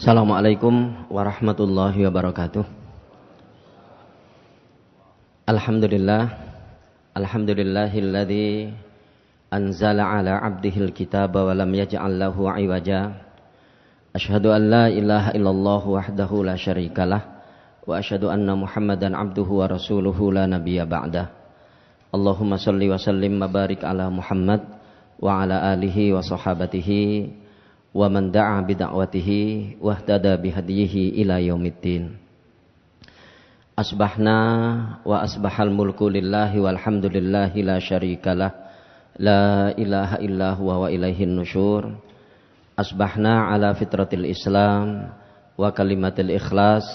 Assalamualaikum warahmatullahi wabarakatuh Alhamdulillah Alhamdulillahilladzi anzala ala abdihil kitaba wa lam yaj'al lahu iwaja Ashhadu an la ilaha illallah wahdahu la syarikalah wa ashhadu anna muhammadan abduhu wa rasuluhu la ba'dah Allahumma salli wa sallim mabarik ala Muhammad wa ala alihi wa sahabatihi wa man da'a bida'watihi wahtada bihadiyihi ila yaumiddin asbahna wa asbahal mulku lillahi walhamdulillahi la syarikalah la ilaha illa huwa wa ilaihin nusyur asbahna ala fitratil islam wa kalimatil ikhlas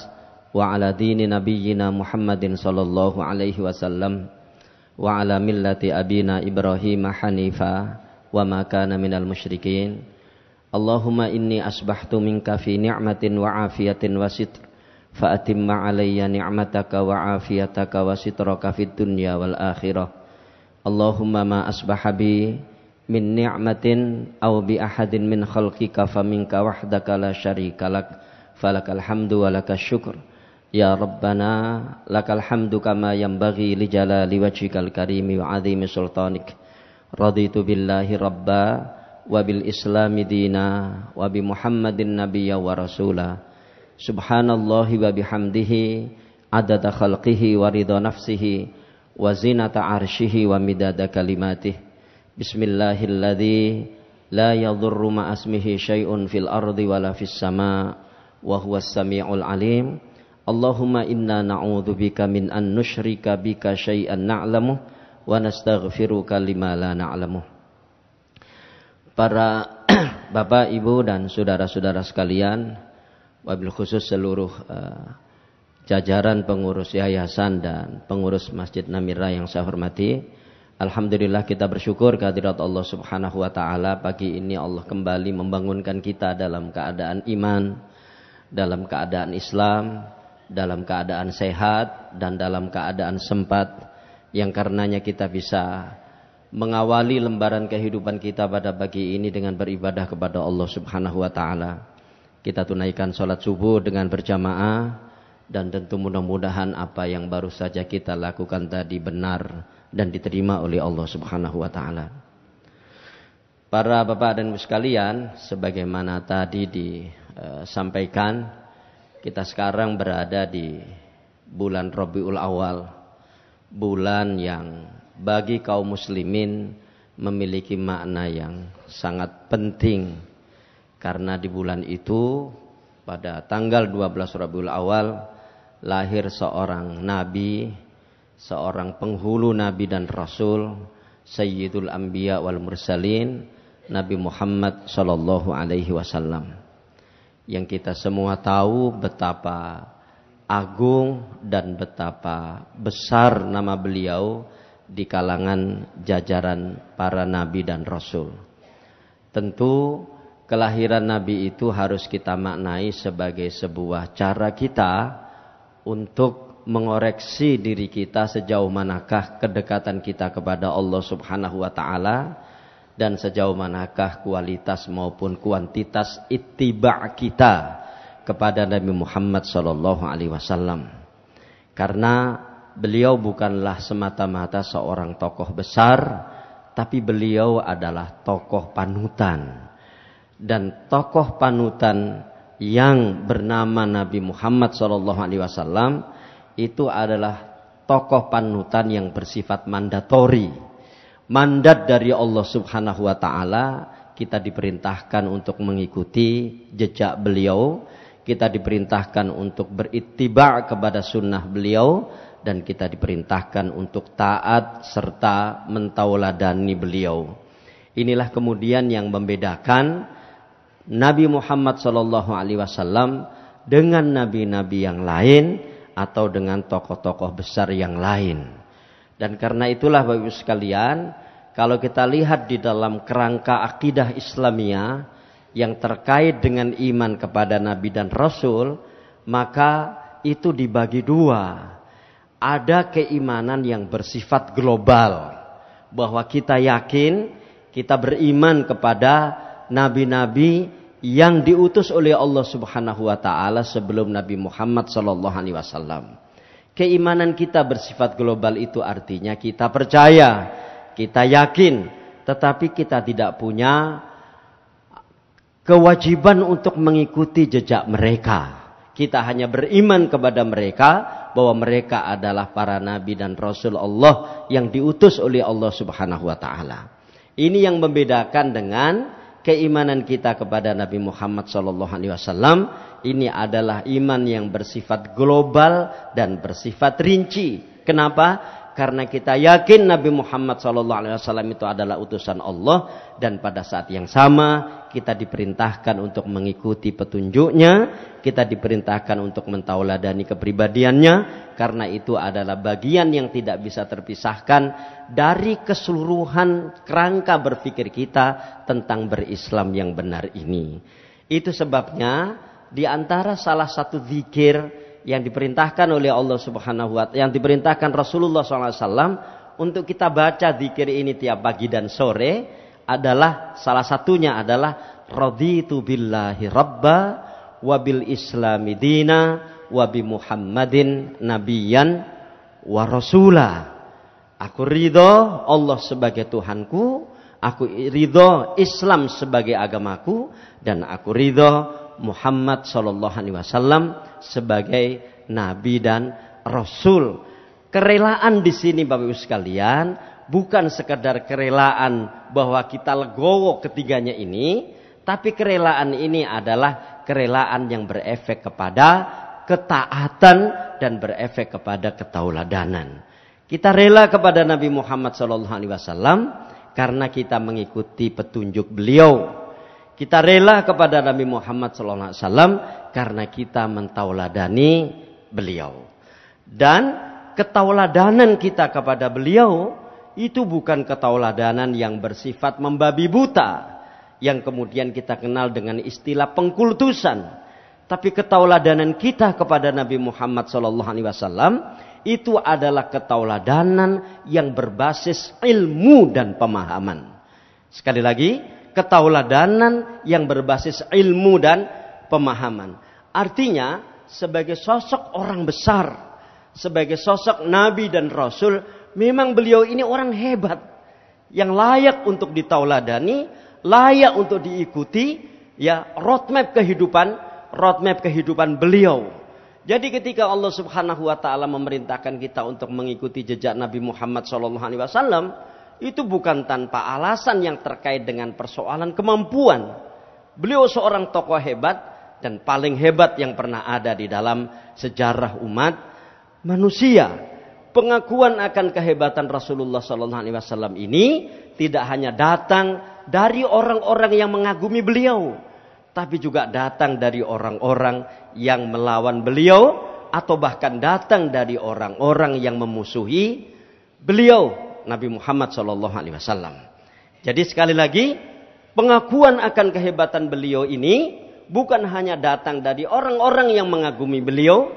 wa ala dini nabiyyina muhammadin sallallahu alaihi wasallam wa ala millati abina ibrahim hanifa wa ma kana minal musyrikin Allahumma inni asbahtu minka fi ni'matin wa afiyatin wa sitr fa atimma alayya ni'mataka wa afiyataka dunya wal akhirah Allahumma ma asbahabi bi min ni'matin aw bi ahadin min khalqika faminka wahdaka la syarika lak falakal hamdu wa lakas syukr Ya Rabbana lakal hamdu kama yanbaghi li jalali wajhikal karimi wa azimi sultanik raditu bilahi rabba wabil Islamidina, dina wabi muhammadin nabiyya wa rasula subhanallahi wa bihamdihi adada khalqihi wa ridha nafsihi wa zinata arshihi wa midada la yadhurru ma asmihi fil ardi wala sama wa huwas samiul alim Allahumma inna na'udzubika min an Nushrika bika syai'an na'lamu wa nastaghfiruka lima la na'lamu para Bapak, Ibu dan saudara-saudara sekalian, wabil khusus seluruh uh, jajaran pengurus yayasan dan pengurus Masjid Namira yang saya hormati. Alhamdulillah kita bersyukur kehadirat Allah Subhanahu wa taala pagi ini Allah kembali membangunkan kita dalam keadaan iman, dalam keadaan Islam, dalam keadaan sehat dan dalam keadaan sempat yang karenanya kita bisa mengawali lembaran kehidupan kita pada pagi ini dengan beribadah kepada Allah Subhanahu wa taala. Kita tunaikan sholat subuh dengan berjamaah dan tentu mudah-mudahan apa yang baru saja kita lakukan tadi benar dan diterima oleh Allah Subhanahu wa taala. Para Bapak dan Ibu sekalian, sebagaimana tadi disampaikan, kita sekarang berada di bulan Rabiul Awal, bulan yang bagi kaum muslimin memiliki makna yang sangat penting karena di bulan itu pada tanggal 12 Rabiul Awal lahir seorang nabi, seorang penghulu nabi dan rasul, Sayyidul Anbiya wal Mursalin, Nabi Muhammad sallallahu alaihi wasallam. Yang kita semua tahu betapa agung dan betapa besar nama beliau di kalangan jajaran para nabi dan rasul. Tentu kelahiran nabi itu harus kita maknai sebagai sebuah cara kita untuk mengoreksi diri kita sejauh manakah kedekatan kita kepada Allah Subhanahu wa taala dan sejauh manakah kualitas maupun kuantitas ittiba kita kepada Nabi Muhammad sallallahu alaihi wasallam. Karena beliau bukanlah semata-mata seorang tokoh besar, tapi beliau adalah tokoh panutan. Dan tokoh panutan yang bernama Nabi Muhammad SAW itu adalah tokoh panutan yang bersifat mandatori. Mandat dari Allah Subhanahu wa taala kita diperintahkan untuk mengikuti jejak beliau, kita diperintahkan untuk berittiba kepada sunnah beliau, dan kita diperintahkan untuk taat serta mentauladani beliau. Inilah kemudian yang membedakan Nabi Muhammad Shallallahu Alaihi Wasallam dengan nabi-nabi yang lain atau dengan tokoh-tokoh besar yang lain. Dan karena itulah Bapak Ibu sekalian, kalau kita lihat di dalam kerangka akidah Islamia yang terkait dengan iman kepada nabi dan rasul, maka itu dibagi dua ada keimanan yang bersifat global bahwa kita yakin kita beriman kepada nabi-nabi yang diutus oleh Allah Subhanahu wa taala sebelum Nabi Muhammad sallallahu alaihi wasallam. Keimanan kita bersifat global itu artinya kita percaya, kita yakin, tetapi kita tidak punya kewajiban untuk mengikuti jejak mereka. Kita hanya beriman kepada mereka bahwa mereka adalah para nabi dan rasul Allah yang diutus oleh Allah Subhanahu wa taala. Ini yang membedakan dengan keimanan kita kepada Nabi Muhammad sallallahu alaihi wasallam. Ini adalah iman yang bersifat global dan bersifat rinci. Kenapa? karena kita yakin Nabi Muhammad SAW itu adalah utusan Allah dan pada saat yang sama kita diperintahkan untuk mengikuti petunjuknya, kita diperintahkan untuk mentauladani kepribadiannya, karena itu adalah bagian yang tidak bisa terpisahkan dari keseluruhan kerangka berpikir kita tentang berislam yang benar ini. Itu sebabnya di antara salah satu zikir yang diperintahkan oleh Allah Subhanahu wa yang diperintahkan Rasulullah SAW untuk kita baca zikir ini tiap pagi dan sore adalah salah satunya adalah raditu billahi rabba wabil islami dina wabi muhammadin nabiyan wa rasula aku ridho Allah sebagai Tuhanku aku ridho Islam sebagai agamaku dan aku ridho Muhammad Sallallahu Alaihi Wasallam sebagai Nabi dan Rasul kerelaan di sini Bapak Ibu sekalian bukan sekedar kerelaan bahwa kita legowo ketiganya ini, tapi kerelaan ini adalah kerelaan yang berefek kepada ketaatan dan berefek kepada ketauladanan. Kita rela kepada Nabi Muhammad SAW karena kita mengikuti petunjuk beliau. Kita rela kepada Nabi Muhammad SAW karena kita mentauladani beliau. Dan ketauladanan kita kepada beliau itu bukan ketauladanan yang bersifat membabi buta yang kemudian kita kenal dengan istilah pengkultusan tapi ketauladanan kita kepada Nabi Muhammad SAW itu adalah ketauladanan yang berbasis ilmu dan pemahaman sekali lagi ketauladanan yang berbasis ilmu dan pemahaman artinya sebagai sosok orang besar sebagai sosok nabi dan rasul memang beliau ini orang hebat yang layak untuk ditauladani, layak untuk diikuti ya roadmap kehidupan, roadmap kehidupan beliau. Jadi ketika Allah Subhanahu wa taala memerintahkan kita untuk mengikuti jejak Nabi Muhammad sallallahu alaihi wasallam, itu bukan tanpa alasan yang terkait dengan persoalan kemampuan. Beliau seorang tokoh hebat dan paling hebat yang pernah ada di dalam sejarah umat manusia pengakuan akan kehebatan Rasulullah Sallallahu Alaihi Wasallam ini tidak hanya datang dari orang-orang yang mengagumi beliau, tapi juga datang dari orang-orang yang melawan beliau, atau bahkan datang dari orang-orang yang memusuhi beliau, Nabi Muhammad Sallallahu Alaihi Wasallam. Jadi sekali lagi, pengakuan akan kehebatan beliau ini bukan hanya datang dari orang-orang yang mengagumi beliau,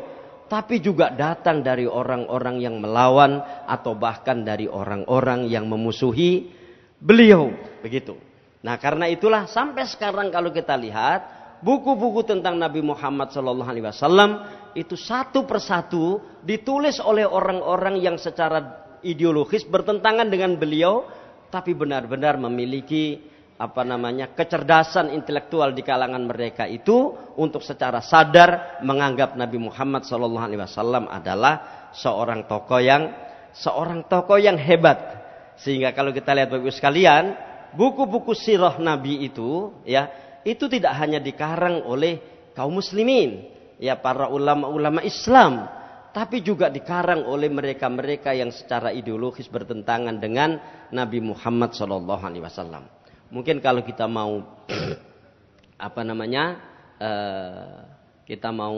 tapi juga datang dari orang-orang yang melawan atau bahkan dari orang-orang yang memusuhi beliau begitu. Nah, karena itulah sampai sekarang kalau kita lihat buku-buku tentang Nabi Muhammad Shallallahu alaihi wasallam itu satu persatu ditulis oleh orang-orang yang secara ideologis bertentangan dengan beliau tapi benar-benar memiliki apa namanya kecerdasan intelektual di kalangan mereka itu untuk secara sadar menganggap Nabi Muhammad SAW adalah seorang tokoh yang seorang tokoh yang hebat sehingga kalau kita lihat bapak sekalian buku-buku sirah Nabi itu ya itu tidak hanya dikarang oleh kaum muslimin ya para ulama-ulama Islam tapi juga dikarang oleh mereka-mereka yang secara ideologis bertentangan dengan Nabi Muhammad SAW mungkin kalau kita mau apa namanya eh, kita mau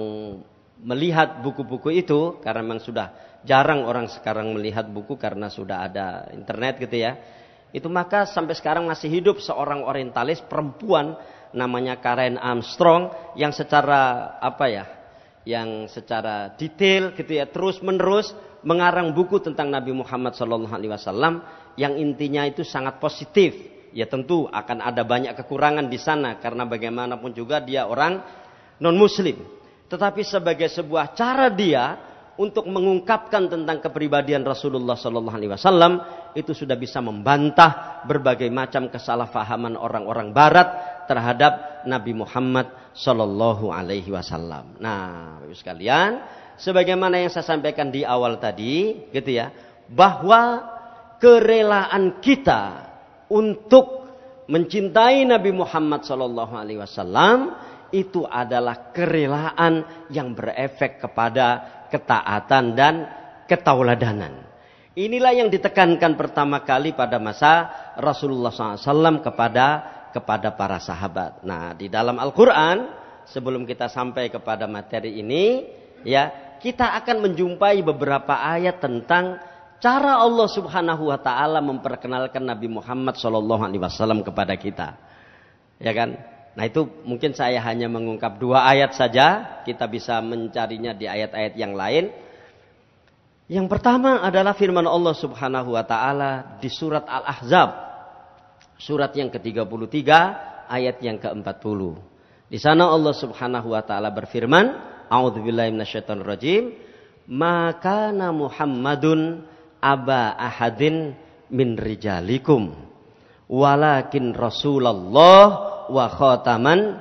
melihat buku-buku itu karena memang sudah jarang orang sekarang melihat buku karena sudah ada internet gitu ya itu maka sampai sekarang masih hidup seorang orientalis perempuan namanya Karen Armstrong yang secara apa ya yang secara detail gitu ya terus menerus mengarang buku tentang Nabi Muhammad SAW yang intinya itu sangat positif ya tentu akan ada banyak kekurangan di sana karena bagaimanapun juga dia orang non muslim tetapi sebagai sebuah cara dia untuk mengungkapkan tentang kepribadian Rasulullah Sallallahu Alaihi Wasallam itu sudah bisa membantah berbagai macam kesalahpahaman orang-orang Barat terhadap Nabi Muhammad Sallallahu Alaihi Wasallam. Nah, bapak sekalian, sebagaimana yang saya sampaikan di awal tadi, gitu ya, bahwa kerelaan kita untuk mencintai Nabi Muhammad Shallallahu Alaihi Wasallam itu adalah kerelaan yang berefek kepada ketaatan dan ketauladanan. Inilah yang ditekankan pertama kali pada masa Rasulullah SAW kepada kepada para sahabat. Nah, di dalam Al-Quran sebelum kita sampai kepada materi ini, ya kita akan menjumpai beberapa ayat tentang cara Allah Subhanahu wa taala memperkenalkan Nabi Muhammad sallallahu alaihi wasallam kepada kita. Ya kan? Nah, itu mungkin saya hanya mengungkap dua ayat saja, kita bisa mencarinya di ayat-ayat yang lain. Yang pertama adalah firman Allah Subhanahu wa taala di surat Al-Ahzab. Surat yang ke-33 ayat yang ke-40. Di sana Allah Subhanahu wa taala berfirman, A'udzubillahi minasyaitonirrajim. Maka Muhammadun aba ahadin min rijalikum walakin Rasulullah wa khataman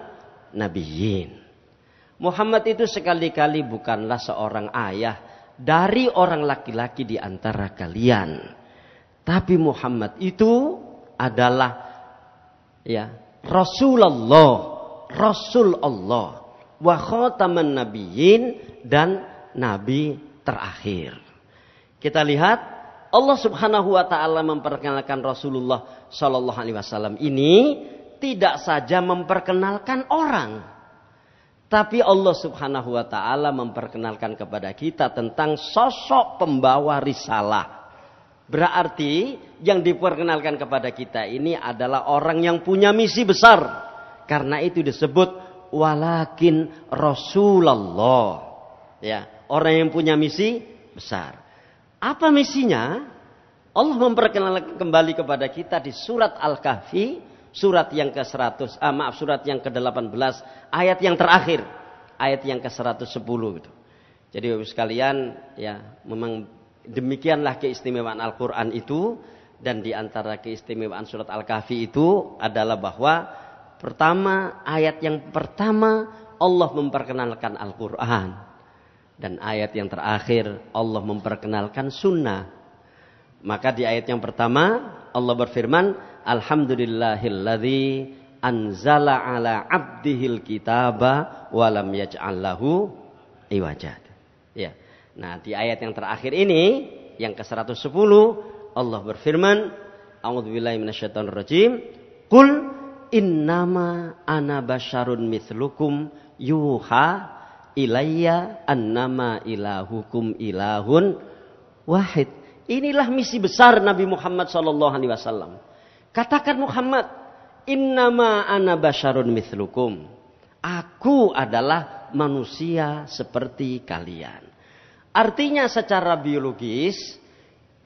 nabiyyin. Muhammad itu sekali-kali bukanlah seorang ayah dari orang laki-laki di antara kalian. Tapi Muhammad itu adalah ya Rasulullah, Rasul Allah, wa khataman nabiyyin dan nabi terakhir. Kita lihat Allah Subhanahu wa taala memperkenalkan Rasulullah sallallahu alaihi wasallam ini tidak saja memperkenalkan orang tapi Allah Subhanahu wa taala memperkenalkan kepada kita tentang sosok pembawa risalah. Berarti yang diperkenalkan kepada kita ini adalah orang yang punya misi besar. Karena itu disebut walakin Rasulullah. Ya, orang yang punya misi besar. Apa misinya? Allah memperkenalkan kembali kepada kita di surat Al-Kahfi, surat yang ke-100, ah, maaf surat yang ke-18, ayat yang terakhir, ayat yang ke-110 gitu. Jadi Bapak sekalian, ya memang demikianlah keistimewaan Al-Qur'an itu dan di antara keistimewaan surat Al-Kahfi itu adalah bahwa pertama ayat yang pertama Allah memperkenalkan Al-Qur'an. Dan ayat yang terakhir Allah memperkenalkan sunnah. Maka di ayat yang pertama Allah berfirman Alhamdulillahilladzi anzala ala abdihil kitaba walam yaj'allahu iwajad. Ya. Nah, di ayat yang terakhir ini yang ke-110 Allah berfirman A'udzubillahi minasyaitonirrajim Qul innama ana basyarun mithlukum yuha ilayya annama ilahukum ilahun wahid. Inilah misi besar Nabi Muhammad saw. Katakan Muhammad, innama ana basyarun mithlukum. Aku adalah manusia seperti kalian. Artinya secara biologis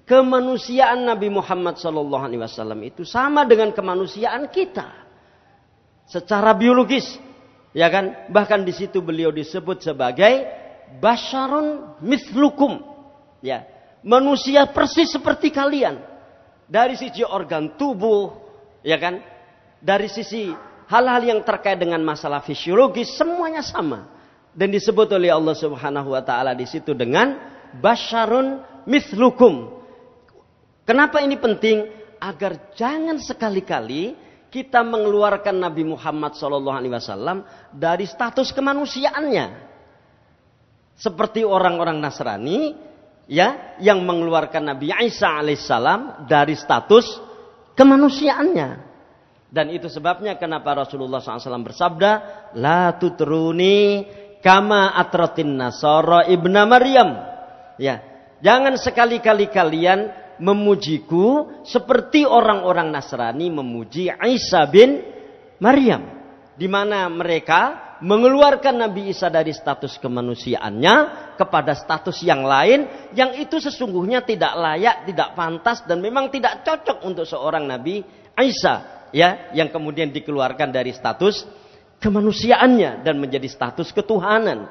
kemanusiaan Nabi Muhammad saw itu sama dengan kemanusiaan kita. Secara biologis Ya kan? Bahkan di situ beliau disebut sebagai basharun mislukum. Ya, manusia persis seperti kalian. Dari sisi organ tubuh, ya kan? Dari sisi hal-hal yang terkait dengan masalah fisiologi semuanya sama. Dan disebut oleh Allah Subhanahu wa taala di situ dengan basharun mislukum. Kenapa ini penting? Agar jangan sekali-kali kita mengeluarkan Nabi Muhammad SAW dari status kemanusiaannya. Seperti orang-orang Nasrani ya yang mengeluarkan Nabi Isa alaihissalam dari status kemanusiaannya. Dan itu sebabnya kenapa Rasulullah SAW bersabda, La tutruni kama atratin nasara ibna Maryam. Ya, jangan sekali-kali kalian memujiku seperti orang-orang Nasrani memuji Isa bin Maryam. Di mana mereka mengeluarkan Nabi Isa dari status kemanusiaannya kepada status yang lain yang itu sesungguhnya tidak layak, tidak pantas dan memang tidak cocok untuk seorang Nabi Isa ya yang kemudian dikeluarkan dari status kemanusiaannya dan menjadi status ketuhanan.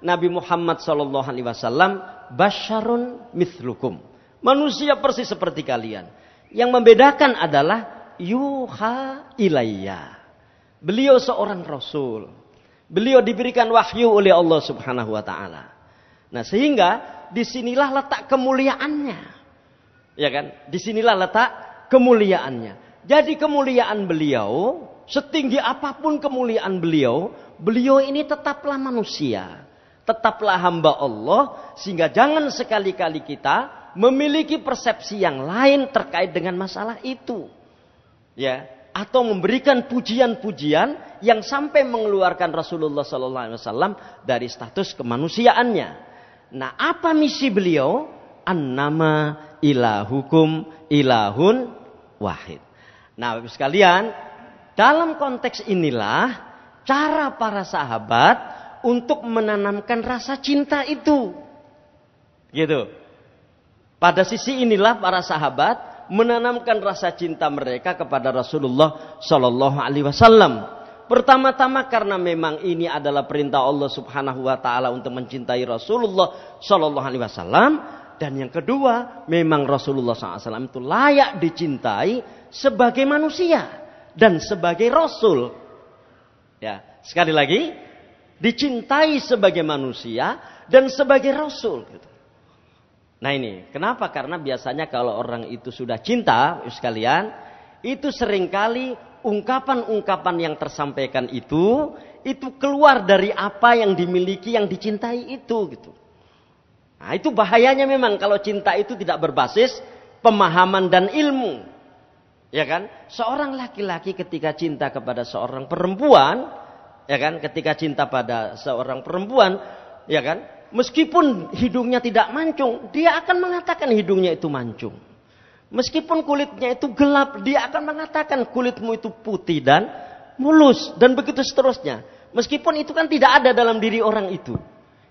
Nabi Muhammad Shallallahu Alaihi Wasallam basyarun mithlukum Manusia persis seperti kalian. Yang membedakan adalah yuha ilayya. Beliau seorang rasul. Beliau diberikan wahyu oleh Allah Subhanahu wa taala. Nah, sehingga disinilah letak kemuliaannya. Ya kan? Disinilah letak kemuliaannya. Jadi kemuliaan beliau setinggi apapun kemuliaan beliau, beliau ini tetaplah manusia, tetaplah hamba Allah, sehingga jangan sekali-kali kita memiliki persepsi yang lain terkait dengan masalah itu. Ya, atau memberikan pujian-pujian yang sampai mengeluarkan Rasulullah sallallahu alaihi wasallam dari status kemanusiaannya. Nah, apa misi beliau? Annama ilahukum ilahun wahid. Nah, Bapak sekalian, dalam konteks inilah cara para sahabat untuk menanamkan rasa cinta itu. Gitu. Pada sisi inilah para sahabat menanamkan rasa cinta mereka kepada Rasulullah Shallallahu Alaihi Wasallam. Pertama-tama karena memang ini adalah perintah Allah Subhanahu wa taala untuk mencintai Rasulullah Shallallahu alaihi wasallam dan yang kedua memang Rasulullah SAW itu layak dicintai sebagai manusia dan sebagai rasul. Ya, sekali lagi dicintai sebagai manusia dan sebagai rasul gitu. Nah ini, kenapa? Karena biasanya kalau orang itu sudah cinta, sekalian, itu seringkali ungkapan-ungkapan yang tersampaikan itu, itu keluar dari apa yang dimiliki, yang dicintai itu, gitu. Nah itu bahayanya memang kalau cinta itu tidak berbasis pemahaman dan ilmu. Ya kan? Seorang laki-laki ketika cinta kepada seorang perempuan, ya kan? Ketika cinta pada seorang perempuan, ya kan? Meskipun hidungnya tidak mancung, dia akan mengatakan hidungnya itu mancung. Meskipun kulitnya itu gelap, dia akan mengatakan kulitmu itu putih dan mulus dan begitu seterusnya. Meskipun itu kan tidak ada dalam diri orang itu.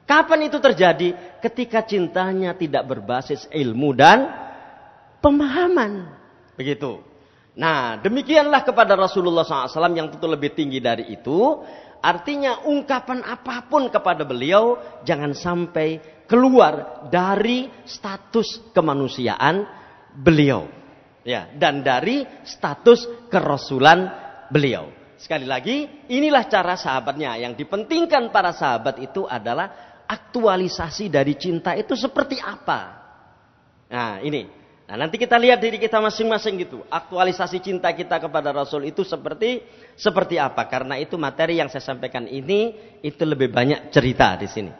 Kapan itu terjadi? Ketika cintanya tidak berbasis ilmu dan pemahaman. Begitu. Nah, demikianlah kepada Rasulullah SAW yang tentu lebih tinggi dari itu. Artinya ungkapan apapun kepada beliau jangan sampai keluar dari status kemanusiaan beliau. Ya, dan dari status kerasulan beliau. Sekali lagi, inilah cara sahabatnya. Yang dipentingkan para sahabat itu adalah aktualisasi dari cinta itu seperti apa. Nah, ini Nah, nanti kita lihat diri kita masing-masing gitu. Aktualisasi cinta kita kepada Rasul itu seperti seperti apa? Karena itu materi yang saya sampaikan ini itu lebih banyak cerita di sini.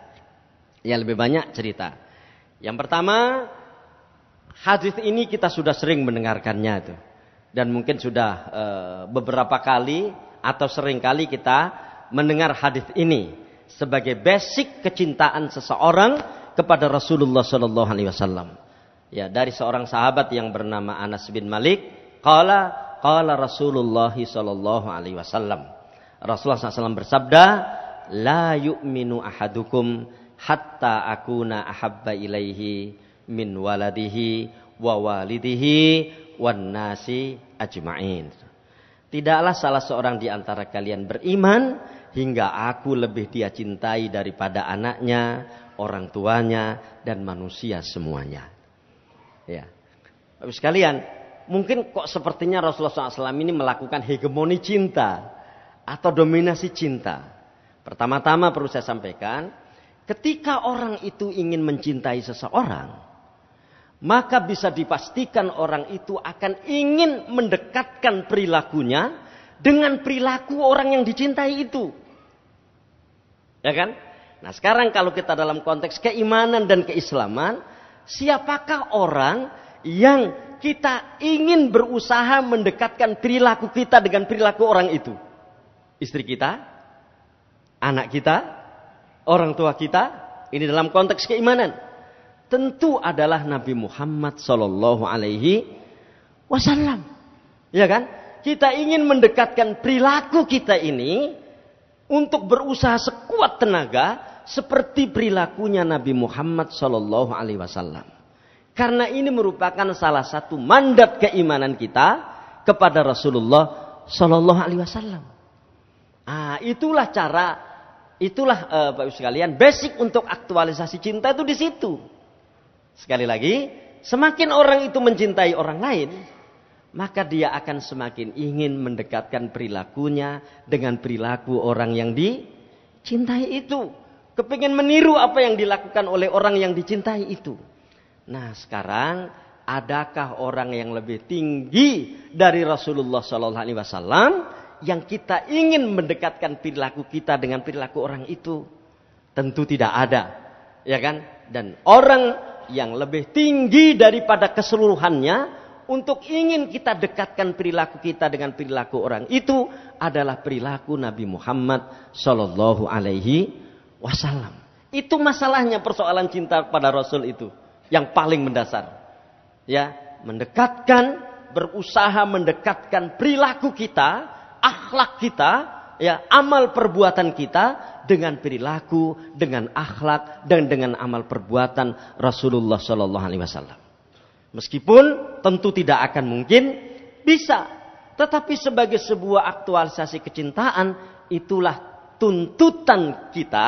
Ya, lebih banyak cerita. Yang pertama, hadis ini kita sudah sering mendengarkannya itu. Dan mungkin sudah e, beberapa kali atau sering kali kita mendengar hadis ini sebagai basic kecintaan seseorang kepada Rasulullah Shallallahu alaihi wasallam ya dari seorang sahabat yang bernama Anas bin Malik qala qala Rasulullah sallallahu alaihi wasallam Rasulullah SAW bersabda la yu'minu ahadukum hatta na ahabba ilaihi min waladihi wa walidihi wan nasi ajmain Tidaklah salah seorang di antara kalian beriman hingga aku lebih dia cintai daripada anaknya, orang tuanya, dan manusia semuanya. Ya. Tapi sekalian, mungkin kok sepertinya Rasulullah SAW ini melakukan hegemoni cinta atau dominasi cinta. Pertama-tama perlu saya sampaikan, ketika orang itu ingin mencintai seseorang, maka bisa dipastikan orang itu akan ingin mendekatkan perilakunya dengan perilaku orang yang dicintai itu. Ya kan? Nah, sekarang kalau kita dalam konteks keimanan dan keislaman, Siapakah orang yang kita ingin berusaha mendekatkan perilaku kita dengan perilaku orang itu? Istri kita, anak kita, orang tua kita. Ini dalam konteks keimanan. Tentu adalah Nabi Muhammad Sallallahu Alaihi Wasallam. Ya kan? Kita ingin mendekatkan perilaku kita ini untuk berusaha sekuat tenaga seperti perilakunya Nabi Muhammad Shallallahu Alaihi Wasallam. Karena ini merupakan salah satu mandat keimanan kita kepada Rasulullah Shallallahu Alaihi Wasallam. Ah, itulah cara, itulah uh, Bapak Ibu sekalian, basic untuk aktualisasi cinta itu di situ. Sekali lagi, semakin orang itu mencintai orang lain, maka dia akan semakin ingin mendekatkan perilakunya dengan perilaku orang yang dicintai itu. Kepingin meniru apa yang dilakukan oleh orang yang dicintai itu. Nah sekarang adakah orang yang lebih tinggi dari Rasulullah SAW. Alaihi Wasallam yang kita ingin mendekatkan perilaku kita dengan perilaku orang itu? Tentu tidak ada, ya kan? Dan orang yang lebih tinggi daripada keseluruhannya untuk ingin kita dekatkan perilaku kita dengan perilaku orang itu adalah perilaku Nabi Muhammad Shallallahu Alaihi wasallam. Itu masalahnya persoalan cinta pada Rasul itu yang paling mendasar. Ya, mendekatkan, berusaha mendekatkan perilaku kita, akhlak kita, ya, amal perbuatan kita dengan perilaku, dengan akhlak dan dengan amal perbuatan Rasulullah Shallallahu alaihi wasallam. Meskipun tentu tidak akan mungkin bisa, tetapi sebagai sebuah aktualisasi kecintaan itulah tuntutan kita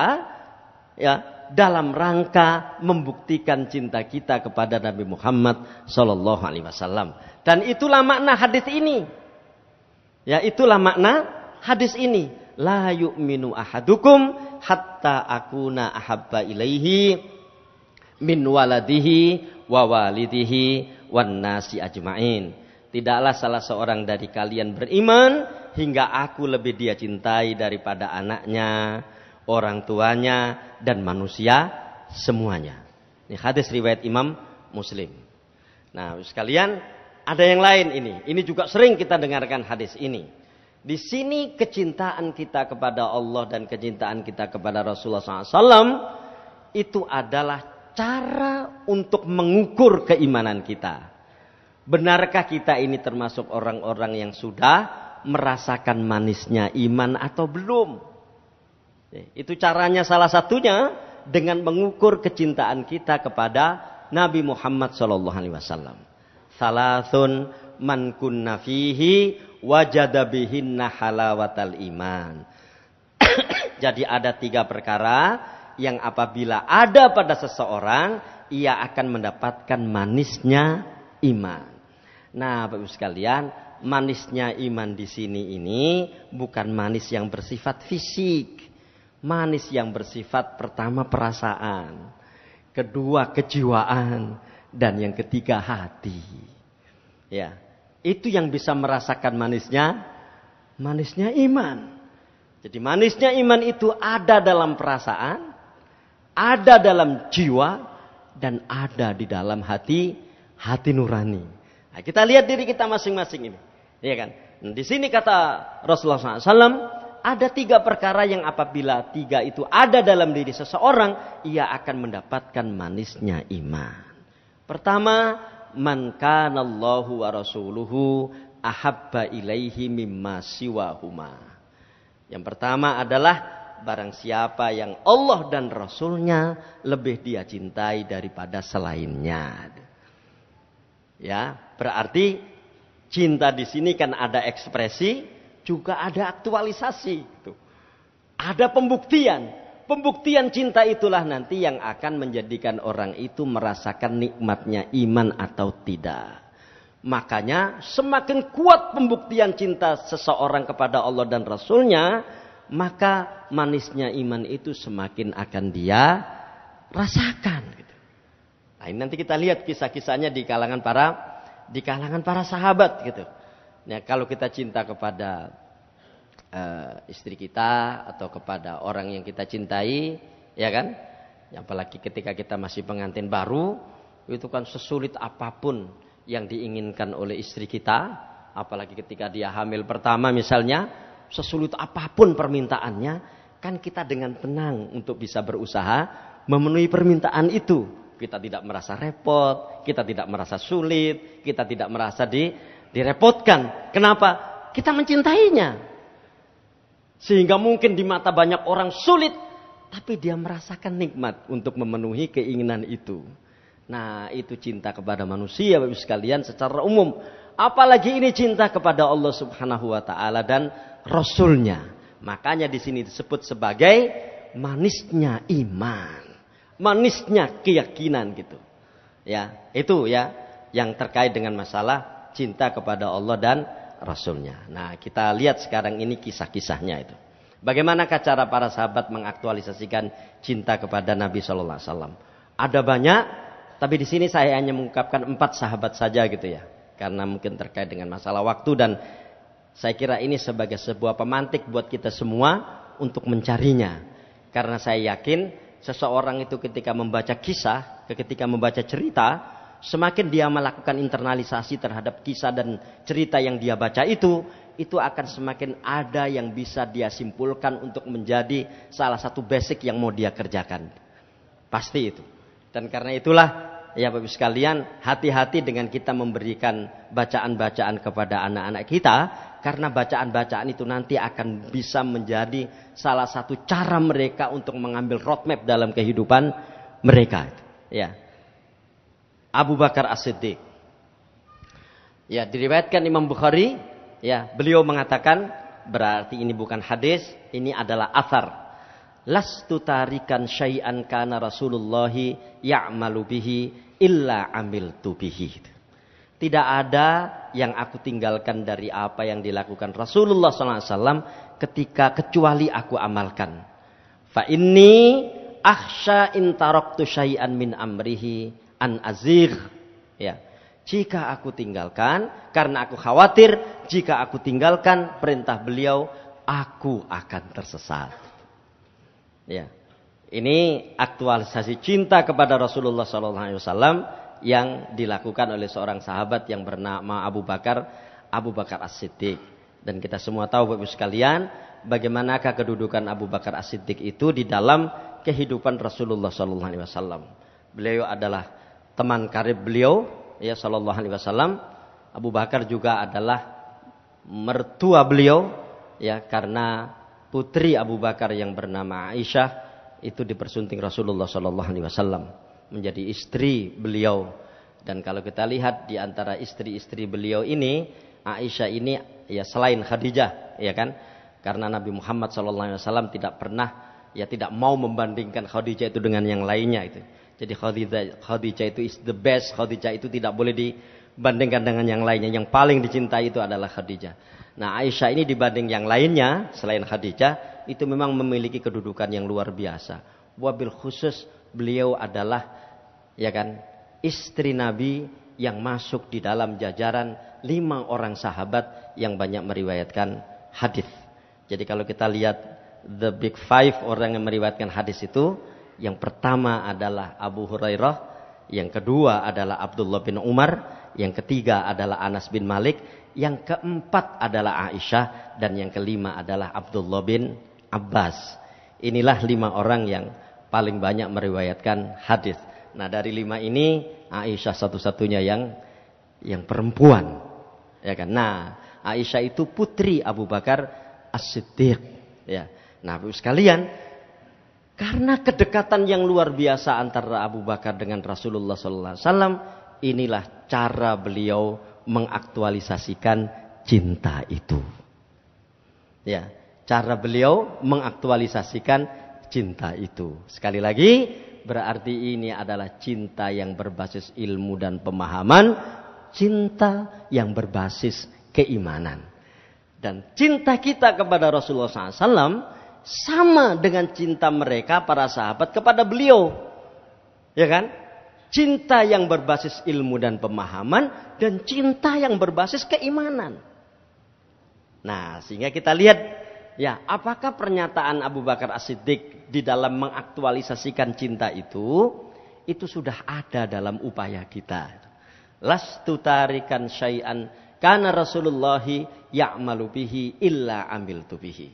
ya dalam rangka membuktikan cinta kita kepada Nabi Muhammad Shallallahu Alaihi Wasallam. Dan itulah makna hadis ini. Ya itulah makna hadis ini. La yu'minu ahadukum hatta akuna ahabba ilaihi min waladihi wa walidihi wan nasi ajmain. Tidaklah salah seorang dari kalian beriman hingga aku lebih dia cintai daripada anaknya, orang tuanya dan manusia semuanya. Ini hadis riwayat Imam Muslim. Nah, sekalian ada yang lain ini. Ini juga sering kita dengarkan hadis ini. Di sini kecintaan kita kepada Allah dan kecintaan kita kepada Rasulullah SAW itu adalah cara untuk mengukur keimanan kita. Benarkah kita ini termasuk orang-orang yang sudah merasakan manisnya iman atau belum. Eh, itu caranya salah satunya dengan mengukur kecintaan kita kepada Nabi Muhammad Shallallahu Alaihi Wasallam. Salasun man kunna fihi iman. Jadi ada tiga perkara yang apabila ada pada seseorang, ia akan mendapatkan manisnya iman. Nah, Bapak Ibu sekalian, manisnya iman di sini ini bukan manis yang bersifat fisik. Manis yang bersifat pertama perasaan, kedua kejiwaan, dan yang ketiga hati. Ya, itu yang bisa merasakan manisnya manisnya iman. Jadi manisnya iman itu ada dalam perasaan, ada dalam jiwa dan ada di dalam hati hati nurani. Nah, kita lihat diri kita masing-masing ini. Iya kan? Nah, di sini kata Rasulullah SAW, ada tiga perkara yang apabila tiga itu ada dalam diri seseorang, ia akan mendapatkan manisnya iman. Pertama, man kanallahu wa rasuluhu ahabba ilaihi mimma siwahuma. Yang pertama adalah barang siapa yang Allah dan Rasulnya lebih dia cintai daripada selainnya. Ya, berarti Cinta di sini kan ada ekspresi, juga ada aktualisasi. Gitu. Ada pembuktian. Pembuktian cinta itulah nanti yang akan menjadikan orang itu merasakan nikmatnya iman atau tidak. Makanya semakin kuat pembuktian cinta seseorang kepada Allah dan Rasulnya, maka manisnya iman itu semakin akan dia rasakan. Gitu. Nah, ini nanti kita lihat kisah-kisahnya di kalangan para di kalangan para sahabat gitu. Nah, kalau kita cinta kepada uh, istri kita atau kepada orang yang kita cintai, ya kan? Apalagi ketika kita masih pengantin baru, itu kan sesulit apapun yang diinginkan oleh istri kita, apalagi ketika dia hamil pertama misalnya, sesulit apapun permintaannya, kan kita dengan tenang untuk bisa berusaha memenuhi permintaan itu kita tidak merasa repot, kita tidak merasa sulit, kita tidak merasa di, direpotkan. Kenapa? Kita mencintainya. Sehingga mungkin di mata banyak orang sulit, tapi dia merasakan nikmat untuk memenuhi keinginan itu. Nah, itu cinta kepada manusia Bapak sekalian secara umum. Apalagi ini cinta kepada Allah Subhanahu wa taala dan rasulnya. Makanya di sini disebut sebagai manisnya iman manisnya keyakinan gitu. Ya, itu ya yang terkait dengan masalah cinta kepada Allah dan Rasulnya. Nah, kita lihat sekarang ini kisah-kisahnya itu. Bagaimanakah cara para sahabat mengaktualisasikan cinta kepada Nabi Shallallahu Alaihi Wasallam? Ada banyak, tapi di sini saya hanya mengungkapkan empat sahabat saja gitu ya, karena mungkin terkait dengan masalah waktu dan saya kira ini sebagai sebuah pemantik buat kita semua untuk mencarinya, karena saya yakin seseorang itu ketika membaca kisah, ketika membaca cerita, semakin dia melakukan internalisasi terhadap kisah dan cerita yang dia baca itu, itu akan semakin ada yang bisa dia simpulkan untuk menjadi salah satu basic yang mau dia kerjakan. Pasti itu. Dan karena itulah ya Bapak sekalian hati-hati dengan kita memberikan bacaan-bacaan kepada anak-anak kita karena bacaan-bacaan itu nanti akan bisa menjadi salah satu cara mereka untuk mengambil roadmap dalam kehidupan mereka. Ya. Abu Bakar As-Siddiq. Ya, diriwayatkan Imam Bukhari, ya, beliau mengatakan berarti ini bukan hadis, ini adalah asar lastu tarikan syai'an kana Rasulullah ya'malu bihi illa amiltu bihi. Tidak ada yang aku tinggalkan dari apa yang dilakukan Rasulullah SAW ketika kecuali aku amalkan. Fa inni akhsha intaroktu syai'an min amrihi an azir. Ya. Jika aku tinggalkan, karena aku khawatir, jika aku tinggalkan perintah beliau, aku akan tersesat. Ya. Ini aktualisasi cinta kepada Rasulullah SAW yang dilakukan oleh seorang sahabat yang bernama Abu Bakar, Abu Bakar As-Siddiq. Dan kita semua tahu Bapak Ibu sekalian, bagaimanakah kedudukan Abu Bakar As-Siddiq itu di dalam kehidupan Rasulullah sallallahu alaihi wasallam. Beliau adalah teman karib beliau ya sallallahu alaihi wasallam. Abu Bakar juga adalah mertua beliau ya karena putri Abu Bakar yang bernama Aisyah itu dipersunting Rasulullah sallallahu alaihi wasallam menjadi istri beliau. Dan kalau kita lihat di antara istri-istri beliau ini, Aisyah ini ya selain Khadijah, ya kan? Karena Nabi Muhammad SAW tidak pernah ya tidak mau membandingkan Khadijah itu dengan yang lainnya itu. Jadi Khadijah, Khadijah itu is the best, Khadijah itu tidak boleh dibandingkan dengan yang lainnya. Yang paling dicintai itu adalah Khadijah. Nah Aisyah ini dibanding yang lainnya selain Khadijah itu memang memiliki kedudukan yang luar biasa. Wabil khusus beliau adalah ya kan? Istri Nabi yang masuk di dalam jajaran lima orang sahabat yang banyak meriwayatkan hadis. Jadi kalau kita lihat the big five orang yang meriwayatkan hadis itu, yang pertama adalah Abu Hurairah, yang kedua adalah Abdullah bin Umar, yang ketiga adalah Anas bin Malik, yang keempat adalah Aisyah, dan yang kelima adalah Abdullah bin Abbas. Inilah lima orang yang paling banyak meriwayatkan hadis. Nah dari lima ini Aisyah satu-satunya yang yang perempuan. Ya kan? Nah Aisyah itu putri Abu Bakar As-Siddiq. Ya. Nah bu sekalian karena kedekatan yang luar biasa antara Abu Bakar dengan Rasulullah Sallallahu inilah cara beliau mengaktualisasikan cinta itu. Ya, cara beliau mengaktualisasikan cinta itu. Sekali lagi, Berarti ini adalah cinta yang berbasis ilmu dan pemahaman, cinta yang berbasis keimanan. Dan cinta kita kepada Rasulullah SAW sama dengan cinta mereka para sahabat kepada beliau. Ya kan? Cinta yang berbasis ilmu dan pemahaman dan cinta yang berbasis keimanan. Nah, sehingga kita lihat Ya, apakah pernyataan Abu Bakar As-Siddiq di dalam mengaktualisasikan cinta itu itu sudah ada dalam upaya kita. Lastu tarikan syai'an karena Rasulullah ya'malu bihi illa amil tubihi.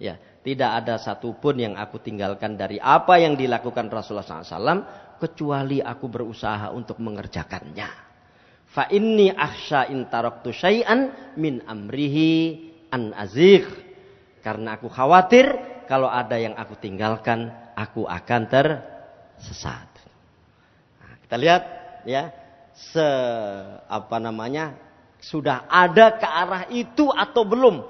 Ya, tidak ada satupun yang aku tinggalkan dari apa yang dilakukan Rasulullah SAW kecuali aku berusaha untuk mengerjakannya. Fa inni akhsha in taraktu syai'an min amrihi an azigh karena aku khawatir kalau ada yang aku tinggalkan, aku akan tersesat. Nah, kita lihat ya, se apa namanya? Sudah ada ke arah itu atau belum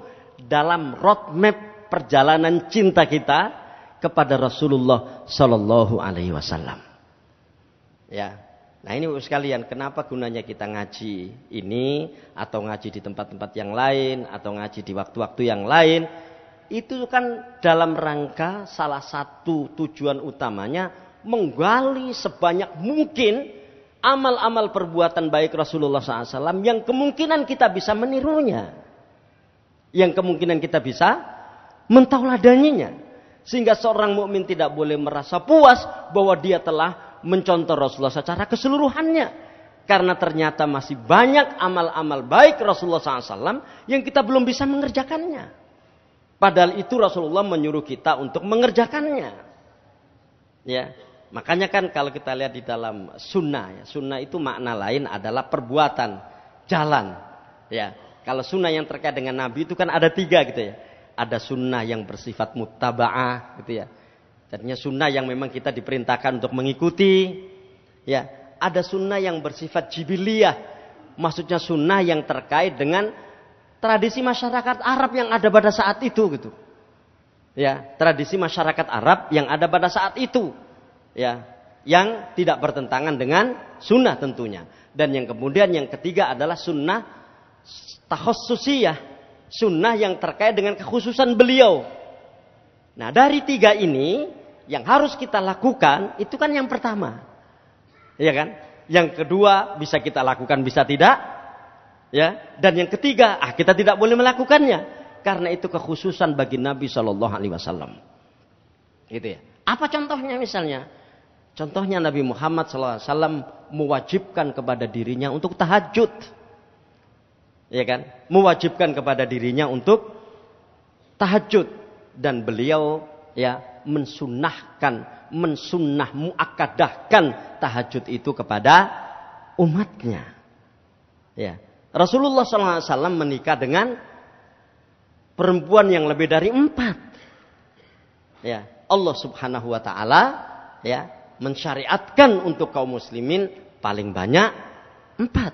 dalam roadmap perjalanan cinta kita kepada Rasulullah Shallallahu Alaihi Wasallam. Ya, Nah ini sekalian, kenapa gunanya kita ngaji ini atau ngaji di tempat-tempat yang lain atau ngaji di waktu-waktu yang lain? itu kan dalam rangka salah satu tujuan utamanya menggali sebanyak mungkin amal-amal perbuatan baik Rasulullah SAW yang kemungkinan kita bisa menirunya. Yang kemungkinan kita bisa mentauladaninya. Sehingga seorang mukmin tidak boleh merasa puas bahwa dia telah mencontoh Rasulullah secara keseluruhannya. Karena ternyata masih banyak amal-amal baik Rasulullah SAW yang kita belum bisa mengerjakannya. Padahal itu Rasulullah menyuruh kita untuk mengerjakannya. Ya, makanya kan kalau kita lihat di dalam sunnah, ya, sunnah itu makna lain adalah perbuatan, jalan. Ya, kalau sunnah yang terkait dengan Nabi itu kan ada tiga gitu ya. Ada sunnah yang bersifat mutaba'ah gitu ya. Jadinya sunnah yang memang kita diperintahkan untuk mengikuti. Ya, ada sunnah yang bersifat jibiliyah. Maksudnya sunnah yang terkait dengan tradisi masyarakat Arab yang ada pada saat itu gitu. Ya, tradisi masyarakat Arab yang ada pada saat itu. Ya, yang tidak bertentangan dengan sunnah tentunya. Dan yang kemudian yang ketiga adalah sunnah tahossusiyah, sunnah yang terkait dengan kekhususan beliau. Nah, dari tiga ini yang harus kita lakukan itu kan yang pertama. Ya kan? Yang kedua bisa kita lakukan bisa tidak, Ya, dan yang ketiga, ah kita tidak boleh melakukannya karena itu kekhususan bagi Nabi Shallallahu alaihi wasallam. Gitu ya. Apa contohnya misalnya? Contohnya Nabi Muhammad Shallallahu Alaihi Wasallam mewajibkan kepada dirinya untuk tahajud. Ya kan? Mewajibkan kepada dirinya untuk tahajud dan beliau ya mensunahkan, mensunnah muakadahkan tahajud itu kepada umatnya. Ya, Rasulullah SAW menikah dengan perempuan yang lebih dari empat. Ya, Allah Subhanahu Wa Taala ya mensyariatkan untuk kaum muslimin paling banyak empat.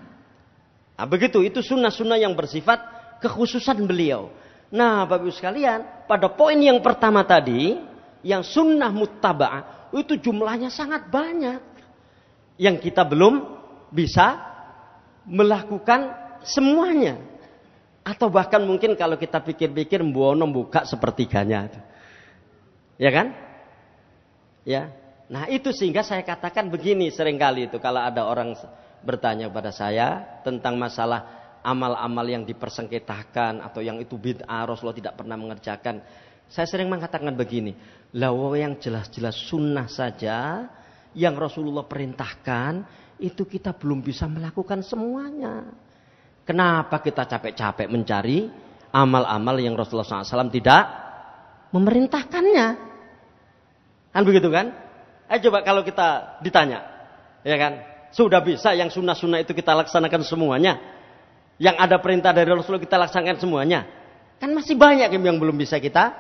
Nah, begitu itu sunnah-sunnah yang bersifat kekhususan beliau. Nah, Bapak Ibu sekalian, pada poin yang pertama tadi, yang sunnah muttaba'ah, itu jumlahnya sangat banyak. Yang kita belum bisa melakukan Semuanya. Atau bahkan mungkin kalau kita pikir-pikir Mbuono buka sepertiganya. Ya kan? Ya. Nah itu sehingga saya katakan begini seringkali itu. Kalau ada orang bertanya kepada saya tentang masalah amal-amal yang dipersengketahkan atau yang itu bid'ah Rasulullah tidak pernah mengerjakan. Saya sering mengatakan begini, lawa yang jelas-jelas sunnah saja yang Rasulullah perintahkan itu kita belum bisa melakukan semuanya. Kenapa kita capek-capek mencari amal-amal yang Rasulullah SAW tidak memerintahkannya? Kan begitu kan? Eh coba kalau kita ditanya, ya kan? Sudah bisa yang sunnah-sunnah itu kita laksanakan semuanya. Yang ada perintah dari Rasulullah kita laksanakan semuanya. Kan masih banyak yang belum bisa kita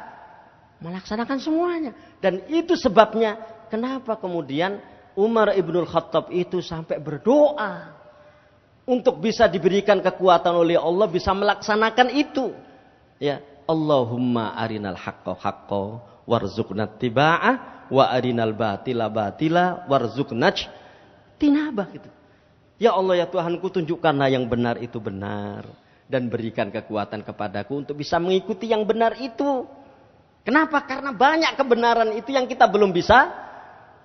melaksanakan semuanya. Dan itu sebabnya kenapa kemudian Umar Ibnul Khattab itu sampai berdoa untuk bisa diberikan kekuatan oleh Allah bisa melaksanakan itu. Ya, Allahumma arinal haqqo haqqo warzuqnat tiba'ah wa arinal batila batila warzuqna tinabah gitu. Ya Allah ya Tuhanku tunjukkanlah yang benar itu benar dan berikan kekuatan kepadaku untuk bisa mengikuti yang benar itu. Kenapa? Karena banyak kebenaran itu yang kita belum bisa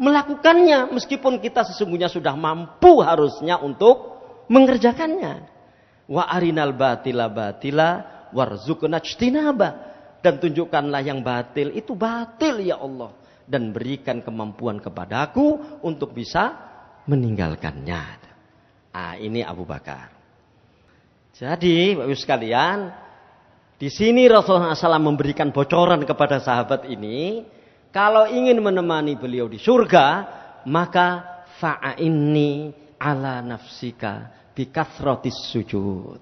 melakukannya meskipun kita sesungguhnya sudah mampu harusnya untuk mengerjakannya. Wa arinal batila batila warzuqna Dan tunjukkanlah yang batil itu batil ya Allah dan berikan kemampuan kepadaku untuk bisa meninggalkannya. Ah, ini Abu Bakar. Jadi, Bapak Ibu sekalian, di sini Rasulullah SAW memberikan bocoran kepada sahabat ini, kalau ingin menemani beliau di surga, maka ini ala nafsika Bikasrotis sujud.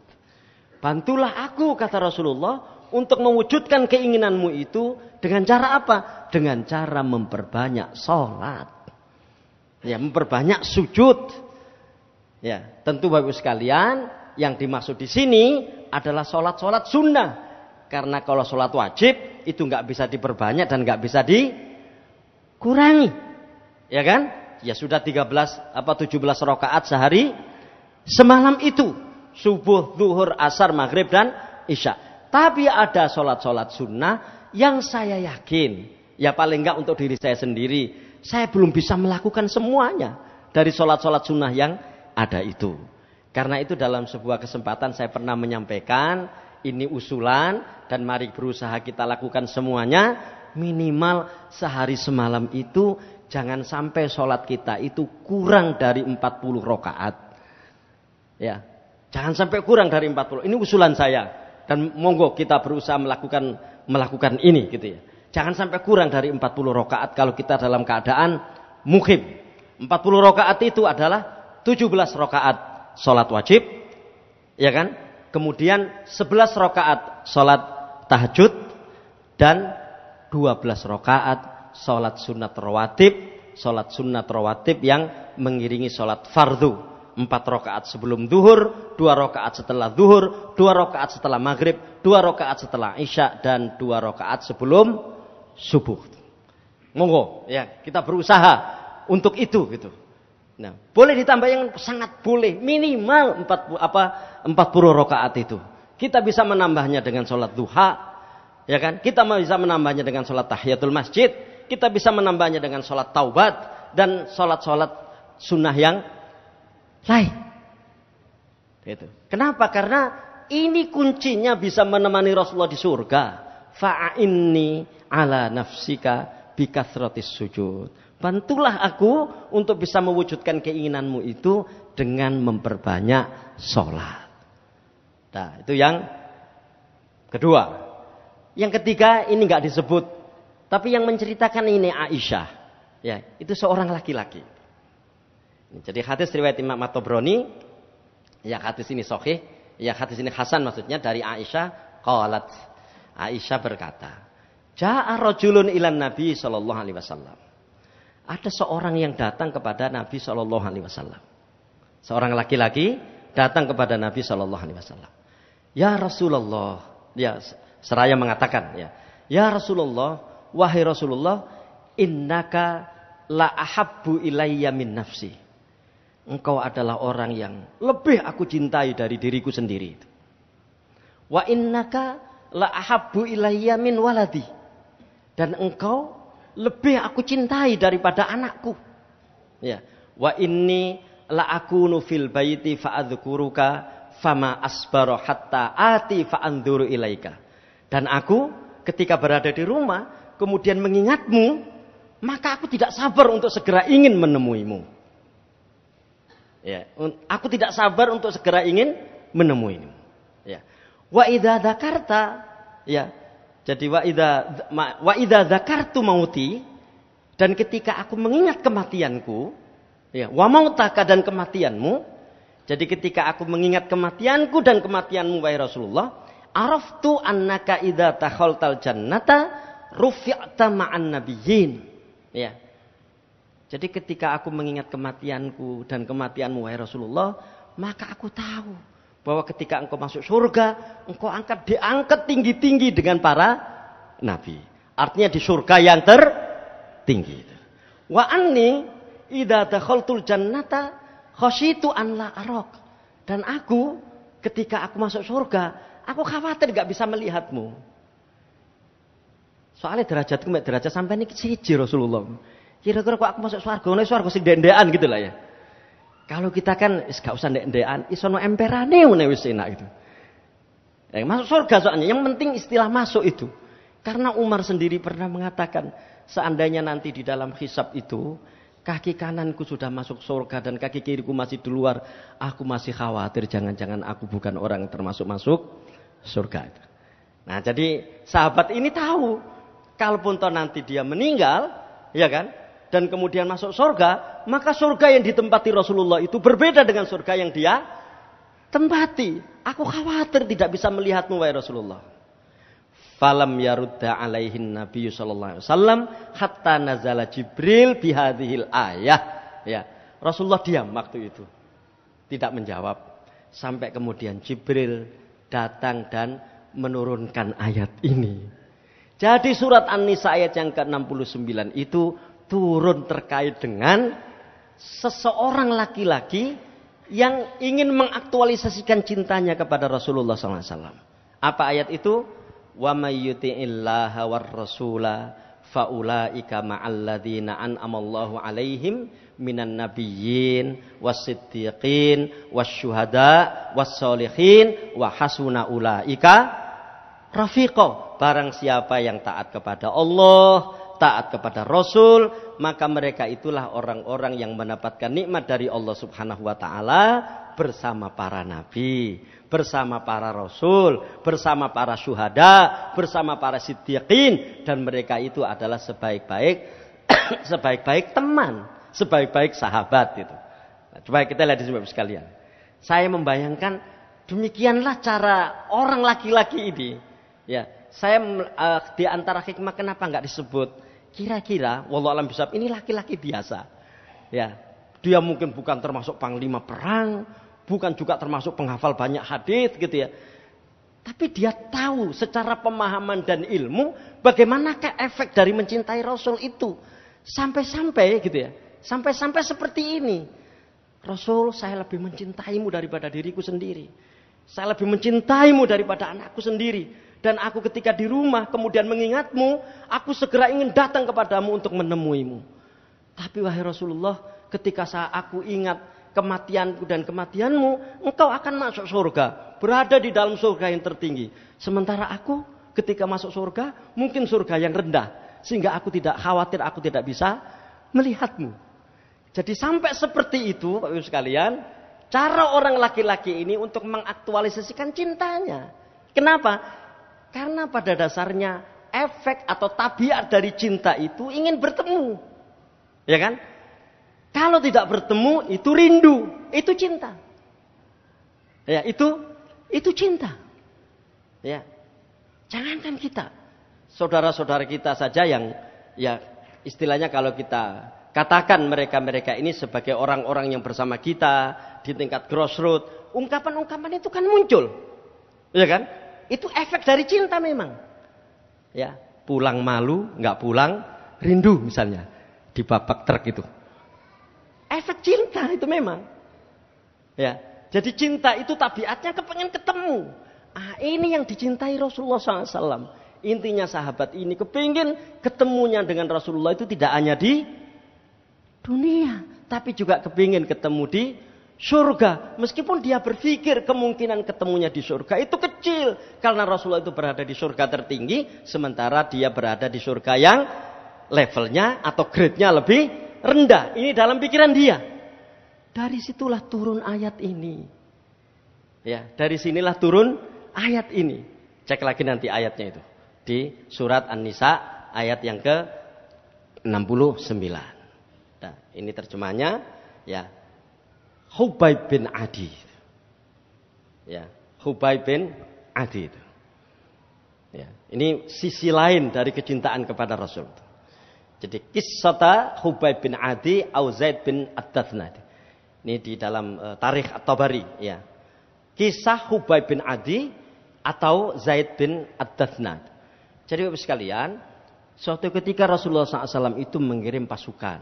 Bantulah aku, kata Rasulullah, untuk mewujudkan keinginanmu itu dengan cara apa? Dengan cara memperbanyak sholat. Ya, memperbanyak sujud. Ya, tentu bagus sekalian, yang dimaksud di sini adalah sholat-sholat sunnah. Karena kalau sholat wajib, itu nggak bisa diperbanyak dan nggak bisa dikurangi. Ya kan? Ya sudah 13 apa 17 rakaat sehari Semalam itu subuh, zuhur, asar, maghrib dan isya. Tapi ada sholat-sholat sunnah yang saya yakin ya paling enggak untuk diri saya sendiri. Saya belum bisa melakukan semuanya dari sholat-sholat sunnah yang ada itu. Karena itu dalam sebuah kesempatan saya pernah menyampaikan ini usulan dan mari berusaha kita lakukan semuanya minimal sehari semalam itu jangan sampai sholat kita itu kurang dari 40 rokaat. Ya. Jangan sampai kurang dari 40. Ini usulan saya dan monggo kita berusaha melakukan melakukan ini gitu ya. Jangan sampai kurang dari 40 rakaat kalau kita dalam keadaan mukim. 40 rakaat itu adalah 17 rakaat salat wajib ya kan? Kemudian 11 rakaat salat tahajud dan 12 rakaat salat sunat rawatib, salat sunat rawatib yang mengiringi salat fardu empat rakaat sebelum duhur, dua rakaat setelah duhur, dua rakaat setelah maghrib, dua rakaat setelah isya dan dua rakaat sebelum subuh. Monggo, ya kita berusaha untuk itu gitu. Nah, boleh ditambah yang sangat boleh minimal empat apa empat puluh rakaat itu. Kita bisa menambahnya dengan sholat duha, ya kan? Kita bisa menambahnya dengan sholat tahiyatul masjid, kita bisa menambahnya dengan sholat taubat dan sholat-sholat sunnah yang lain. Itu. Kenapa? Karena ini kuncinya bisa menemani Rasulullah di surga. Fa'inni ala nafsika bikathratis sujud. Bantulah aku untuk bisa mewujudkan keinginanmu itu dengan memperbanyak sholat. Nah, itu yang kedua. Yang ketiga ini nggak disebut, tapi yang menceritakan ini Aisyah. Ya, itu seorang laki-laki. Jadi hadis riwayat Imam Matobroni, ya hadis ini sohih, ya hadis ini Hasan maksudnya dari Aisyah, qalat. Aisyah berkata, Ja'a rojulun ilan Nabi Shallallahu Alaihi Wasallam. Ada seorang yang datang kepada Nabi Shallallahu Alaihi Wasallam. Seorang laki-laki datang kepada Nabi Shallallahu Alaihi Wasallam. Ya Rasulullah, ya seraya mengatakan ya, ya Rasulullah, wahai Rasulullah, innaka la ahabbu ilayya min nafsi engkau adalah orang yang lebih aku cintai dari diriku sendiri. Wa innaka la ahabbu ilayya min waladi. Dan engkau lebih aku cintai daripada anakku. Ya. Wa inni la akunu fil baiti fa'adhkuruka fama asbaro hatta ati fa'anduru ilaika. Dan aku ketika berada di rumah kemudian mengingatmu maka aku tidak sabar untuk segera ingin menemuimu. Ya, aku tidak sabar untuk segera ingin menemuimu. Ya. Wa idza dzakarta ya. Jadi wa idza wa idza dzakartu mauti dan ketika aku mengingat kematianku, ya, wa mautaka dan kematianmu, jadi ketika aku mengingat kematianku dan kematianmu wahai Rasulullah, araftu annaka idza takhaltal jannata rufi'ta ma'an nabiyyin. Ya. Jadi ketika aku mengingat kematianku dan kematianmu wahai Rasulullah, maka aku tahu bahwa ketika engkau masuk surga, engkau angkat diangkat tinggi-tinggi dengan para nabi. Artinya di surga yang tertinggi. Wa anni idza dakhaltul jannata khasyitu an la arok. Dan aku ketika aku masuk surga, aku khawatir gak bisa melihatmu. Soalnya derajatku derajat sampai ini siji Rasulullah. Kira-kira kok aku masuk swarga, ini swarga sih dendean gitu lah ya. Kalau kita kan wis gak usah dendean, iso no emperane ngene wis enak gitu. Yang eh, masuk surga soalnya, yang penting istilah masuk itu. Karena Umar sendiri pernah mengatakan, seandainya nanti di dalam hisab itu, kaki kananku sudah masuk surga dan kaki kiriku masih di luar, aku masih khawatir jangan-jangan aku bukan orang termasuk masuk surga. Nah jadi sahabat ini tahu, kalaupun toh nanti dia meninggal, ya kan, dan kemudian masuk surga, maka surga yang ditempati Rasulullah itu berbeda dengan surga yang dia tempati. Aku khawatir tidak bisa melihatmu wahai Rasulullah. Falam yarudda alaihin Nabi sallallahu alaihi wasallam hatta nazala Jibril bihadhil ayah. Ya, Rasulullah diam waktu itu. Tidak menjawab sampai kemudian Jibril datang dan menurunkan ayat ini. Jadi surat An-Nisa ayat yang ke-69 itu turun terkait dengan seseorang laki-laki yang ingin mengaktualisasikan cintanya kepada Rasulullah SAW. Apa ayat itu? Wa mayyuti'illaha war rasula faulaika ma'alladzina an'amallahu alaihim minan nabiyyin wasiddiqin wasyuhada wassolihin wa hasuna ulaika rafiqo barang siapa yang taat kepada Allah taat kepada Rasul, maka mereka itulah orang-orang yang mendapatkan nikmat dari Allah Subhanahu wa taala bersama para nabi, bersama para rasul, bersama para syuhada, bersama para siddiqin dan mereka itu adalah sebaik-baik sebaik-baik teman, sebaik-baik sahabat itu. Nah, coba kita lihat di sini sekalian. Saya membayangkan demikianlah cara orang laki-laki ini. Ya, saya uh, di antara hikmah kenapa nggak disebut Kira-kira, walau alam bisa ini laki-laki biasa. Ya, dia mungkin bukan termasuk panglima perang, bukan juga termasuk penghafal banyak hadis gitu ya. Tapi dia tahu secara pemahaman dan ilmu bagaimanakah efek dari mencintai Rasul itu. Sampai-sampai gitu ya. Sampai-sampai seperti ini. Rasul saya lebih mencintaimu daripada diriku sendiri. Saya lebih mencintaimu daripada anakku sendiri. Dan aku ketika di rumah kemudian mengingatmu, aku segera ingin datang kepadamu untuk menemuimu. Tapi wahai Rasulullah, ketika saat aku ingat kematianku dan kematianmu, engkau akan masuk surga, berada di dalam surga yang tertinggi. Sementara aku ketika masuk surga, mungkin surga yang rendah, sehingga aku tidak khawatir aku tidak bisa melihatmu. Jadi sampai seperti itu, Pak Ibu sekalian, cara orang laki-laki ini untuk mengaktualisasikan cintanya. Kenapa? Karena pada dasarnya efek atau tabiat dari cinta itu ingin bertemu. Ya kan? Kalau tidak bertemu itu rindu, itu cinta. Ya, itu itu cinta. Ya. Jangankan kita, saudara-saudara kita saja yang ya istilahnya kalau kita katakan mereka-mereka ini sebagai orang-orang yang bersama kita di tingkat grassroots, ungkapan-ungkapan itu kan muncul. Ya kan? Itu efek dari cinta memang. Ya, pulang malu, nggak pulang rindu misalnya di bapak truk itu. Efek cinta itu memang. Ya, jadi cinta itu tabiatnya kepengen ketemu. Ah, ini yang dicintai Rasulullah SAW. Intinya sahabat ini kepingin ketemunya dengan Rasulullah itu tidak hanya di dunia, tapi juga kepingin ketemu di surga. Meskipun dia berpikir kemungkinan ketemunya di surga itu kecil. Karena Rasulullah itu berada di surga tertinggi. Sementara dia berada di surga yang levelnya atau grade-nya lebih rendah. Ini dalam pikiran dia. Dari situlah turun ayat ini. Ya, dari sinilah turun ayat ini. Cek lagi nanti ayatnya itu di surat An-Nisa ayat yang ke 69. Nah, ini terjemahnya ya Hubay bin Adi. Ya, Hubay bin Adi itu. Ya, ini sisi lain dari kecintaan kepada Rasul. Jadi kisata Hubay bin Adi au Zaid bin Ad-Dathna. Ini di dalam uh, tarikh At-Tabari, ya. Kisah Hubay bin Adi atau Zaid bin ad Jadi Bapak sekalian, suatu ketika Rasulullah SAW itu mengirim pasukan.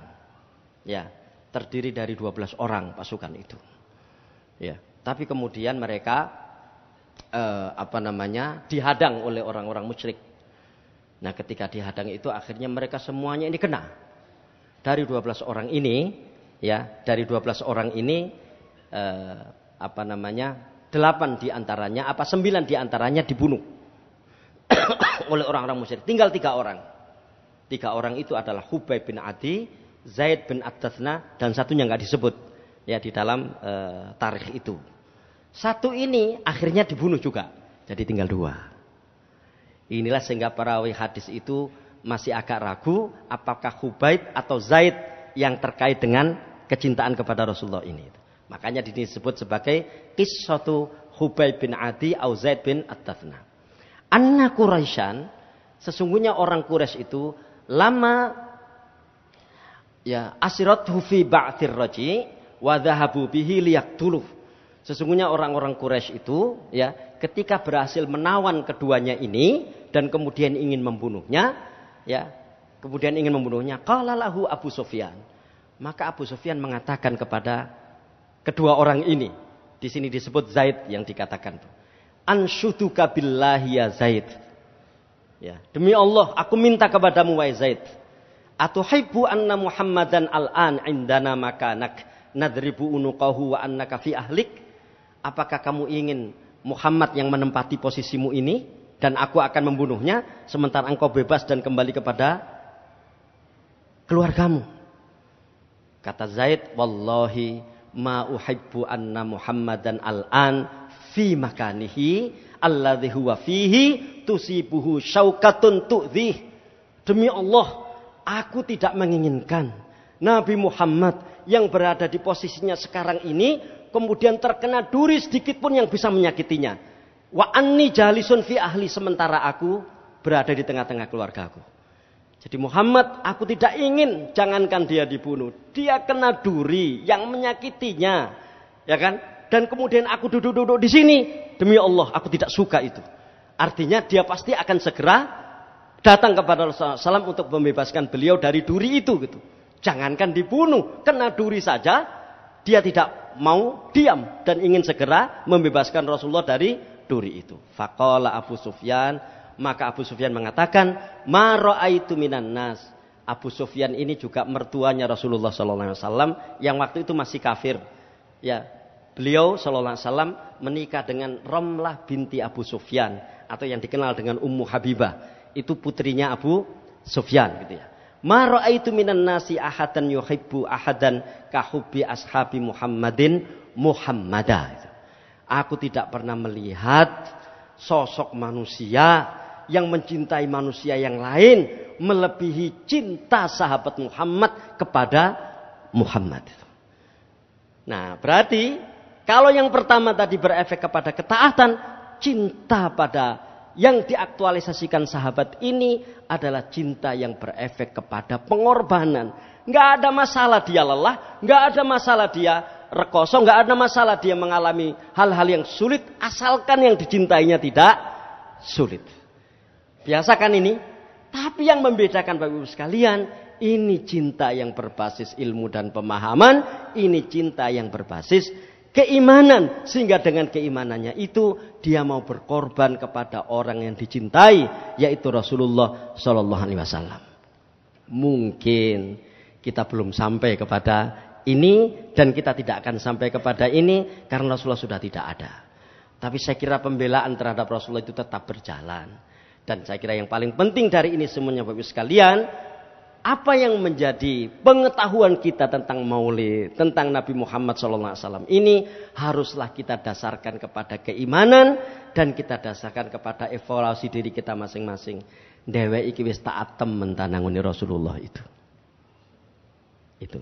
Ya, terdiri dari 12 orang pasukan itu. Ya, tapi kemudian mereka eh, apa namanya dihadang oleh orang-orang musyrik. Nah, ketika dihadang itu akhirnya mereka semuanya ini kena. Dari 12 orang ini, ya, dari 12 orang ini eh, apa namanya? 8 diantaranya apa 9 diantaranya dibunuh oleh orang-orang musyrik. Tinggal tiga orang. Tiga orang itu adalah Hubay bin Adi, Zaid bin Abdathna dan satunya nggak disebut ya di dalam e, tarikh itu. Satu ini akhirnya dibunuh juga. Jadi tinggal dua. Inilah sehingga para rawi hadis itu masih agak ragu apakah Hubaib atau Zaid yang terkait dengan kecintaan kepada Rasulullah ini. Makanya disebut sebagai kisatu Hubaib bin Adi atau Zaid bin at Anak Anna Quraisyan, sesungguhnya orang Quraisy itu lama ya asirat hufi ba'tir roji wadahabu bihi liyak Sesungguhnya orang-orang Quraisy itu ya ketika berhasil menawan keduanya ini dan kemudian ingin membunuhnya ya kemudian ingin membunuhnya kalalahu Abu Sufyan maka Abu Sofyan mengatakan kepada kedua orang ini di sini disebut Zaid yang dikatakan anshuduka billahi ya Zaid ya demi Allah aku minta kepadamu wahai Zaid Atuhibbu anna Muhammadan al-an indana makanak nadribu unuqahu wa annaka fi ahlik? Apakah kamu ingin Muhammad yang menempati posisimu ini dan aku akan membunuhnya sementara engkau bebas dan kembali kepada keluargamu? Kata Zaid, wallahi ma uhibbu anna Muhammadan al-an fi makanihi alladhi huwa fihi tusibuhu syaukatun tu'dhih. Demi Allah, Aku tidak menginginkan Nabi Muhammad yang berada di posisinya sekarang ini kemudian terkena duri sedikit pun yang bisa menyakitinya. Wa anni jalisun fi ahli sementara aku berada di tengah-tengah keluargaku. Jadi Muhammad aku tidak ingin jangankan dia dibunuh, dia kena duri yang menyakitinya. Ya kan? Dan kemudian aku duduk-duduk di sini, demi Allah aku tidak suka itu. Artinya dia pasti akan segera datang kepada Rasulullah SAW untuk membebaskan beliau dari duri itu gitu. Jangankan dibunuh, kena duri saja dia tidak mau diam dan ingin segera membebaskan Rasulullah dari duri itu. Fakola Abu Sufyan, maka Abu Sufyan mengatakan, "Ma minan nas." Abu Sufyan ini juga mertuanya Rasulullah SAW yang waktu itu masih kafir. Ya, beliau SAW menikah dengan Romlah binti Abu Sufyan atau yang dikenal dengan Ummu Habibah itu putrinya Abu Sufyan gitu ya. Ma raaitu minan nasi ahadan yuhibbu ahadan kahubbi ashabi Muhammadin Muhammada. Gitu. Aku tidak pernah melihat sosok manusia yang mencintai manusia yang lain melebihi cinta sahabat Muhammad kepada Muhammad. Gitu. Nah, berarti kalau yang pertama tadi berefek kepada ketaatan, cinta pada yang diaktualisasikan sahabat ini adalah cinta yang berefek kepada pengorbanan. Nggak ada masalah dia lelah, nggak ada masalah dia rekoso, nggak ada masalah dia mengalami hal-hal yang sulit, asalkan yang dicintainya tidak sulit. Biasakan ini, tapi yang membedakan Bapak Ibu sekalian, ini cinta yang berbasis ilmu dan pemahaman, ini cinta yang berbasis keimanan sehingga dengan keimanannya itu dia mau berkorban kepada orang yang dicintai yaitu Rasulullah saw. mungkin kita belum sampai kepada ini dan kita tidak akan sampai kepada ini karena Rasulullah sudah tidak ada tapi saya kira pembelaan terhadap Rasulullah itu tetap berjalan dan saya kira yang paling penting dari ini semuanya Bapak sekalian apa yang menjadi pengetahuan kita tentang maulid, tentang Nabi Muhammad SAW. Ini haruslah kita dasarkan kepada keimanan dan kita dasarkan kepada evaluasi diri kita masing-masing. Dewa iki wis taat temen Rasulullah itu. Itu.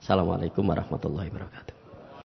Assalamualaikum warahmatullahi wabarakatuh.